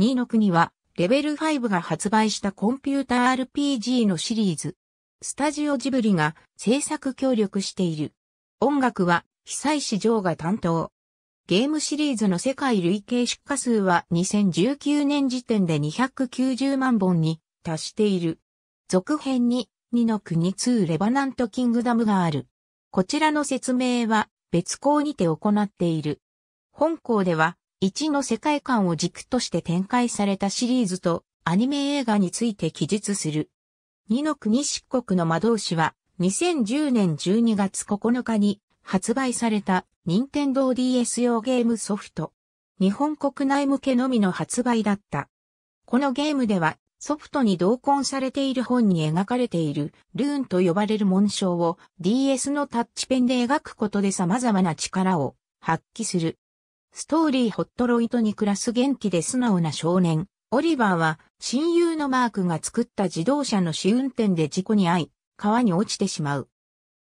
2の国は、レベル5が発売したコンピューター RPG のシリーズ。スタジオジブリが制作協力している。音楽は、被災市場が担当。ゲームシリーズの世界累計出荷数は2019年時点で290万本に達している。続編に2の国2レバナントキングダムがある。こちらの説明は別校にて行っている。本校では1の世界観を軸として展開されたシリーズとアニメ映画について記述する。2の国漆黒の魔導士は2010年12月9日に発売された任天堂 DS 用ゲームソフト。日本国内向けのみの発売だった。このゲームではソフトに同梱されている本に描かれているルーンと呼ばれる紋章を DS のタッチペンで描くことで様々な力を発揮する。ストーリーホットロイトに暮らす元気で素直な少年、オリバーは親友のマークが作った自動車の試運転で事故に遭い、川に落ちてしまう。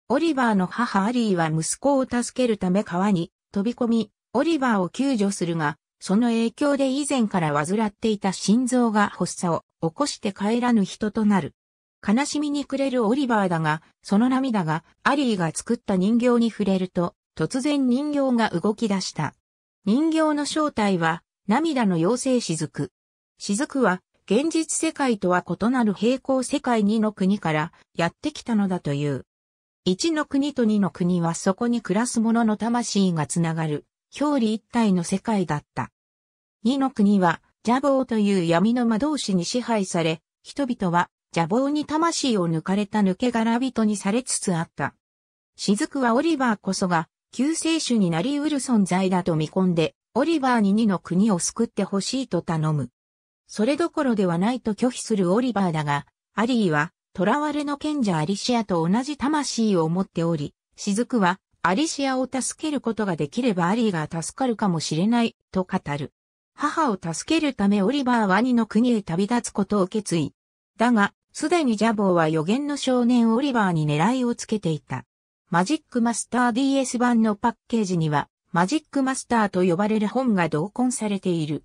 オリバーの母アリーは息子を助けるため川に飛び込み、オリバーを救助するが、その影響で以前から患っていた心臓が発作を起こして帰らぬ人となる。悲しみに暮れるオリバーだが、その涙がアリーが作った人形に触れると、突然人形が動き出した。人形の正体は、涙の妖精雫。雫は、現実世界とは異なる平行世界2の国からやってきたのだという。1の国と2の国はそこに暮らす者の魂がつながる、表裏一体の世界だった。2の国は、邪暴という闇の魔導士に支配され、人々は邪暴に魂を抜かれた抜け殻人にされつつあった。雫はオリバーこそが救世主になりうる存在だと見込んで、オリバーに2の国を救ってほしいと頼む。それどころではないと拒否するオリバーだが、アリーは、囚われの賢者アリシアと同じ魂を持っており、雫は、アリシアを助けることができればアリーが助かるかもしれない、と語る。母を助けるためオリバーは2の国へ旅立つことを決意。だが、すでにジャボーは予言の少年オリバーに狙いをつけていた。マジックマスター DS 版のパッケージには、マジックマスターと呼ばれる本が同梱されている。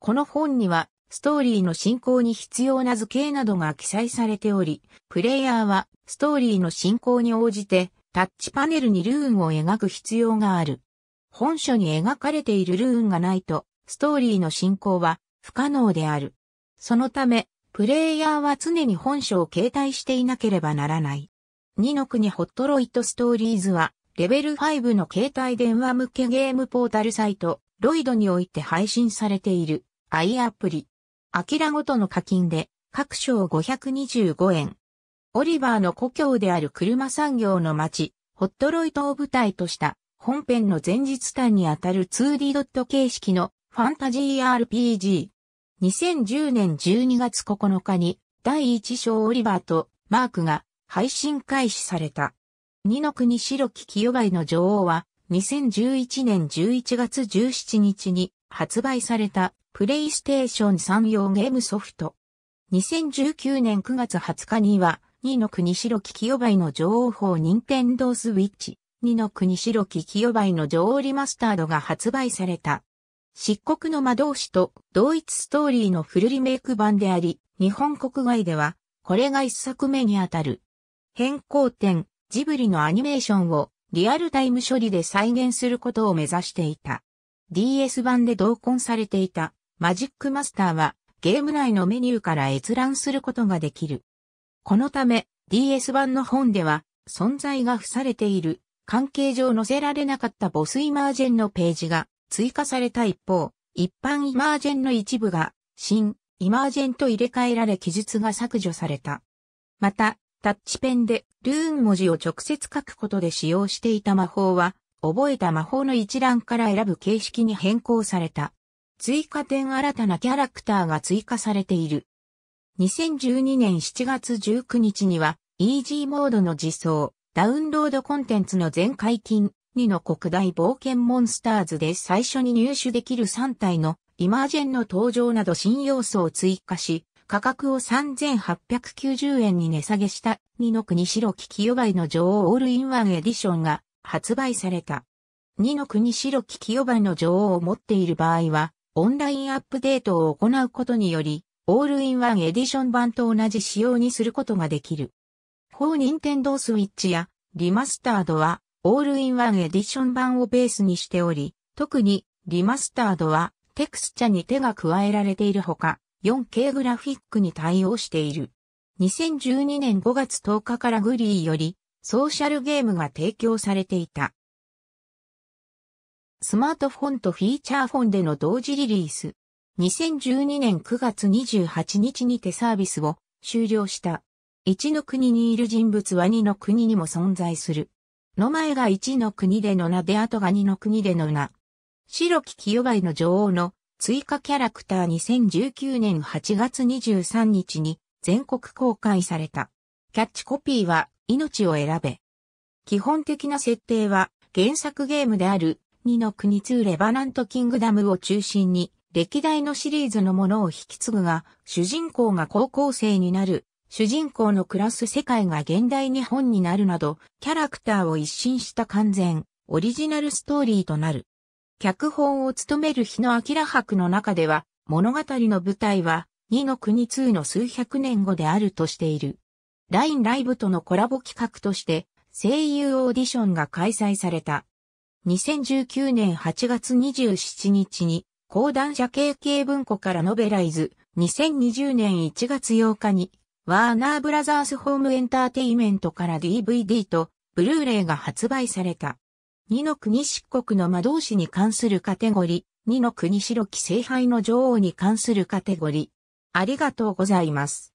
この本には、ストーリーの進行に必要な図形などが記載されており、プレイヤーはストーリーの進行に応じてタッチパネルにルーンを描く必要がある。本書に描かれているルーンがないと、ストーリーの進行は不可能である。そのため、プレイヤーは常に本書を携帯していなければならない。二の国ホットロイトストーリーズは、レベル5の携帯電話向けゲームポータルサイト、ロイドにおいて配信されている、アイアプリ。アキラごとの課金で、各賞525円。オリバーの故郷である車産業の街、ホットロイトを舞台とした、本編の前日単にあたる 2D ドット形式のファンタジー RPG。2010年12月9日に、第1章オリバーとマークが配信開始された。二の国白き清貝の女王は、2011年11月17日に発売されたプレイステーション3用ゲームソフト。2019年9月20日には、二の国白き清梅の女王法任天堂スウィッチ、二の国白き清梅の女王リマスタードが発売された。漆黒の魔導士と同一ストーリーのフルリメイク版であり、日本国外では、これが一作目にあたる変更点、ジブリのアニメーションをリアルタイム処理で再現することを目指していた。DS 版で同梱されていたマジックマスターはゲーム内のメニューから閲覧することができる。このため DS 版の本では存在が付されている関係上載せられなかったボスイマージェンのページが追加された一方、一般イマージェンの一部が新イマージェンと入れ替えられ記述が削除された。また、タッチペンでルーン文字を直接書くことで使用していた魔法は、覚えた魔法の一覧から選ぶ形式に変更された。追加点新たなキャラクターが追加されている。2012年7月19日には、イージーモードの実装、ダウンロードコンテンツの全解禁、2の国大冒険モンスターズで最初に入手できる3体のイマージェンの登場など新要素を追加し、価格を3890円に値下げした二の国白木清梅の女王オールインワンエディションが発売された。二の国白木清梅の女王を持っている場合は、オンラインアップデートを行うことにより、オールインワンエディション版と同じ仕様にすることができる。4任天堂スイッチやリマスタードは、オールインワンエディション版をベースにしており、特にリマスタードはテクスチャに手が加えられているほか、4K グラフィックに対応している。2012年5月10日からグリーよりソーシャルゲームが提供されていた。スマートフォンとフィーチャーフォンでの同時リリース。2012年9月28日にてサービスを終了した。1の国にいる人物は2の国にも存在する。の前が1の国での名で後が2の国での名。白き清梅の女王の追加キャラクター2019年8月23日に全国公開された。キャッチコピーは命を選べ。基本的な設定は原作ゲームである2の国2レバナントキングダムを中心に歴代のシリーズのものを引き継ぐが主人公が高校生になる主人公の暮らす世界が現代日本になるなどキャラクターを一新した完全オリジナルストーリーとなる。脚本を務める日野明博の中では、物語の舞台は、二の国2の数百年後であるとしている。LINE ライブとのコラボ企画として、声優オーディションが開催された。2019年8月27日に、講談社 KK 文庫からノベライズ、2020年1月8日に、ワーナーブラザースホームエンターテイメントから DVD と、ブルーレイが発売された。二の国漆国の魔導士に関するカテゴリー、二の国白き聖杯の女王に関するカテゴリー。ありがとうございます。